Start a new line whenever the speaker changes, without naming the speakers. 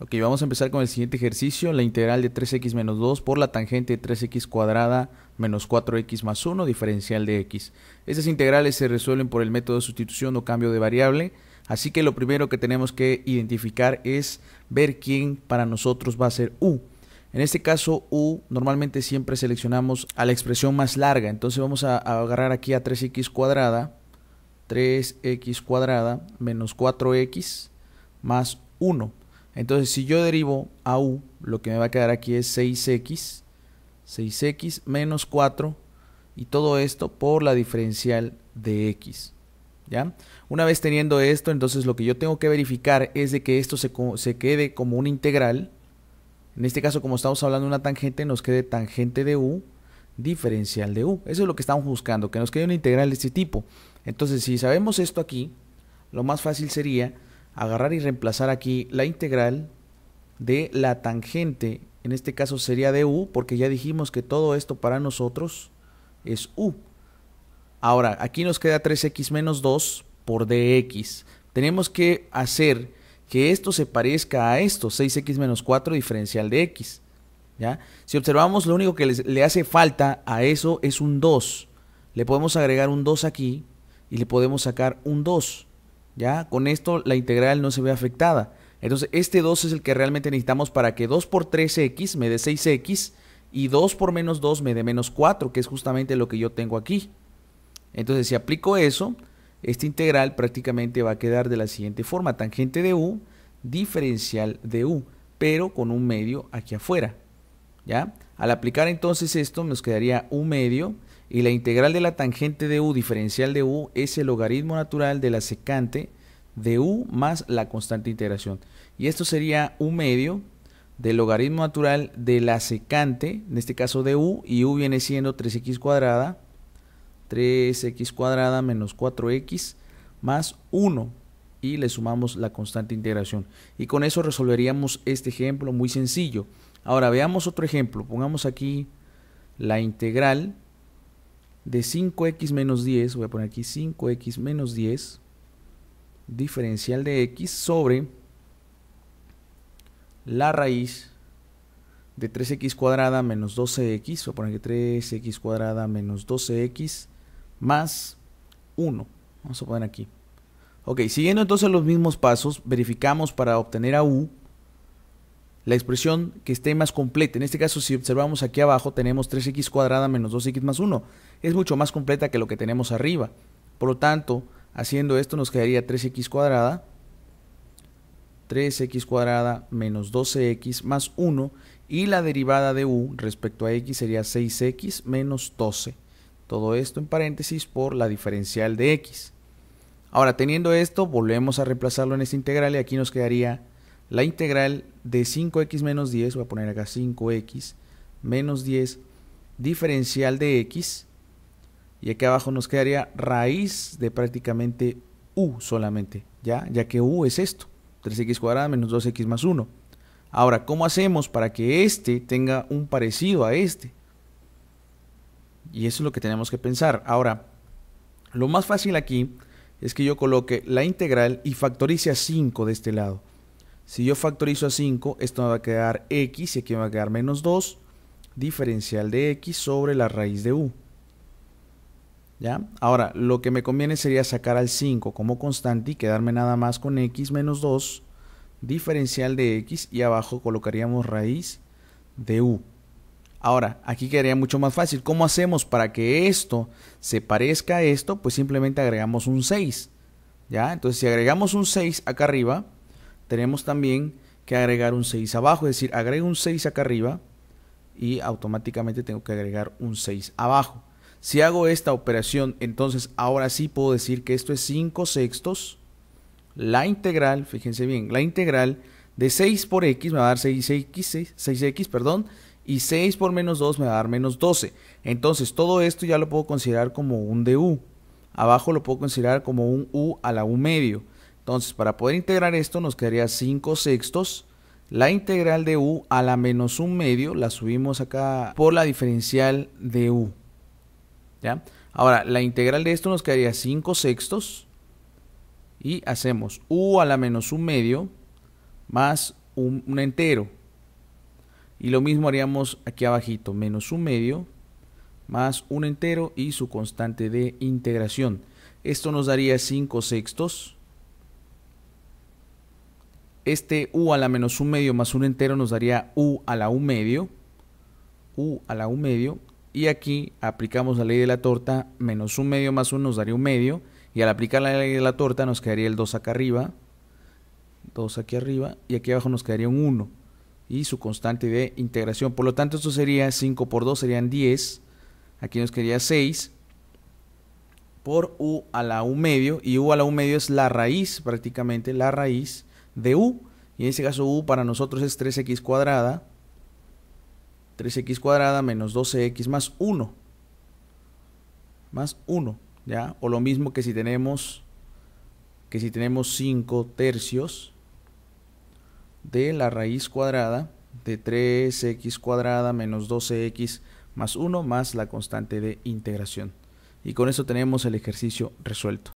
Ok, vamos a empezar con el siguiente ejercicio, la integral de 3x menos 2 por la tangente de 3x cuadrada menos 4x más 1 diferencial de x. Estas integrales se resuelven por el método de sustitución o cambio de variable, así que lo primero que tenemos que identificar es ver quién para nosotros va a ser u. En este caso u normalmente siempre seleccionamos a la expresión más larga, entonces vamos a, agarrar aquí a 3x cuadrada, 3x cuadrada menos 4x más 1. Entonces, si yo derivo a u, lo que me va a quedar aquí es 6x, 6x menos 4, y todo esto por la diferencial de x. ¿Ya? Una vez teniendo esto, entonces lo que yo tengo que verificar es de que esto se, se quede como una integral. En este caso, como estamos hablando de una tangente, nos quede tangente de u diferencial de u. Eso es lo que estamos buscando, que nos quede una integral de este tipo. Entonces, si sabemos esto aquí, lo más fácil sería agarrar y reemplazar aquí la integral de la tangente, en este caso sería de u, porque ya dijimos que todo esto para nosotros es u. Ahora, aquí nos queda 3x menos 2 por dx. Tenemos que hacer que esto se parezca a esto, 6x menos 4 diferencial de x. ¿ya? Si observamos, lo único que le hace falta a eso es un 2. Le podemos agregar un 2 aquí y le podemos sacar un 2. ¿ya? Con esto la integral no se ve afectada. Entonces este 2 es el que realmente necesitamos para que 2 por 3x me dé 6x y 2 por menos 2 me dé menos 4, que es justamente lo que yo tengo aquí. Entonces si aplico eso, esta integral prácticamente va a quedar de la siguiente forma, tangente de u, diferencial de u, pero con un medio aquí afuera. ¿Ya? Al aplicar entonces esto nos quedaría un medio y la integral de la tangente de u diferencial de u es el logaritmo natural de la secante de u más la constante de integración. Y esto sería un medio del logaritmo natural de la secante, en este caso de u, y u viene siendo 3x cuadrada, 3x cuadrada menos 4x más 1 y le sumamos la constante de integración. Y con eso resolveríamos este ejemplo muy sencillo. Ahora veamos otro ejemplo. Pongamos aquí la integral de 5x menos 10, voy a poner aquí 5x menos 10, diferencial de x sobre la raíz de 3x cuadrada menos 12x, voy a poner aquí 3x cuadrada menos 12x más 1, vamos a poner aquí. Ok, siguiendo entonces los mismos pasos, verificamos para obtener a u, la expresión que esté más completa. En este caso, si observamos aquí abajo, tenemos 3x cuadrada menos 2x más 1. Es mucho más completa que lo que tenemos arriba. Por lo tanto, haciendo esto nos quedaría 3x cuadrada 3x cuadrada menos 12x más 1 y la derivada de u respecto a x sería 6x menos 12. Todo esto en paréntesis por la diferencial de x. Ahora, teniendo esto, volvemos a reemplazarlo en esta integral y aquí nos quedaría la integral de 5x menos 10, voy a poner acá 5x menos 10, diferencial de x, y aquí abajo nos quedaría raíz de prácticamente u solamente, ¿ya? ya que u es esto, 3x cuadrada menos 2x más 1. Ahora, ¿cómo hacemos para que este tenga un parecido a este? Y eso es lo que tenemos que pensar. Ahora, lo más fácil aquí es que yo coloque la integral y factorice a 5 de este lado. Si yo factorizo a 5, esto me va a quedar x y aquí me va a quedar menos 2 diferencial de x sobre la raíz de u. ¿Ya? Ahora, lo que me conviene sería sacar al 5 como constante y quedarme nada más con x menos 2 diferencial de x y abajo colocaríamos raíz de u. Ahora, aquí quedaría mucho más fácil. ¿Cómo hacemos para que esto se parezca a esto? Pues simplemente agregamos un 6. ¿Ya? Entonces, si agregamos un 6 acá arriba, tenemos también que agregar un 6 abajo, es decir, agrego un 6 acá arriba y automáticamente tengo que agregar un 6 abajo. Si hago esta operación, entonces ahora sí puedo decir que esto es 5 sextos. La integral, fíjense bien, la integral de 6 por x me va a dar 6x, 6, x 6 x perdón, y 6 por menos 2 me va a dar menos 12. Entonces todo esto ya lo puedo considerar como un du. Abajo lo puedo considerar como un u a la u medio. Entonces, para poder integrar esto nos quedaría 5 sextos. La integral de u a la menos un medio la subimos acá por la diferencial de u. ¿Ya? Ahora, la integral de esto nos quedaría 5 sextos. Y hacemos u a la menos un medio más un, entero. Y lo mismo haríamos aquí abajito, menos un medio más un entero y su constante de integración. Esto nos daría 5 sextos este u a la menos un medio más un entero nos daría u a la 1 medio, u a la 1 medio, y aquí aplicamos la ley de la torta, menos un medio más 1 nos daría un medio, y al aplicar la ley de la torta nos quedaría el 2 acá arriba, 2 aquí arriba, y aquí abajo nos quedaría un 1, y su constante de integración. Por lo tanto, esto sería 5 por 2, serían 10, aquí nos quedaría 6, por u a la 1 medio, y u a la 1 medio es la raíz, prácticamente la raíz de u. Y en este caso u para nosotros es 3x cuadrada. 3x cuadrada menos 12x más 1. Más 1, ¿ya? O lo mismo que si tenemos que si tenemos 5 tercios de la raíz cuadrada de 3x cuadrada menos 12x más 1 más la constante de integración. Y con eso tenemos el ejercicio resuelto.